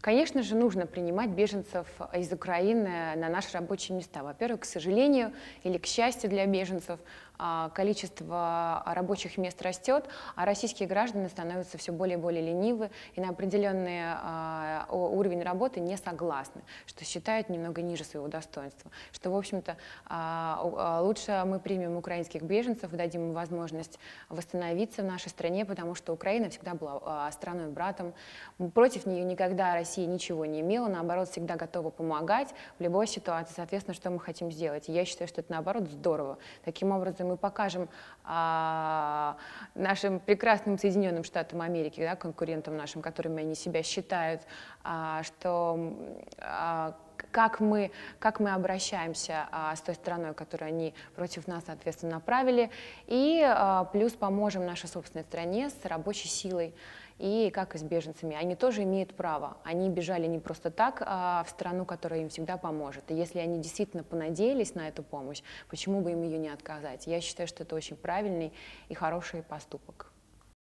Конечно же, нужно принимать беженцев из Украины на наши рабочие места. Во-первых, к сожалению или к счастью для беженцев, а, количество рабочих мест растет, а российские граждане становятся все более и более ленивы и на определенный а, уровень работы не согласны, что считают немного ниже своего достоинства, что, в общем-то, а, лучше мы примем украинских беженцев, дадим им возможность восстановиться в нашей стране, потому что Украина всегда была страной братом. Против нее никогда Россия ничего не имела, наоборот, всегда готова помогать в любой ситуации, соответственно, что мы хотим сделать. я считаю, что это, наоборот, здорово. Таким образом, мы покажем а, нашим прекрасным Соединенным Штатам Америки, да, конкурентам нашим, которыми они себя считают, а, что а, как мы, как мы обращаемся а, с той страной, которую они против нас, соответственно, направили, и а, плюс поможем нашей собственной стране с рабочей силой и как и с беженцами. Они тоже имеют право. Они бежали не просто так, а в страну, которая им всегда поможет. И если они действительно понадеялись на эту помощь, почему бы им ее не отказать? Я считаю, что это очень правильный и хороший поступок.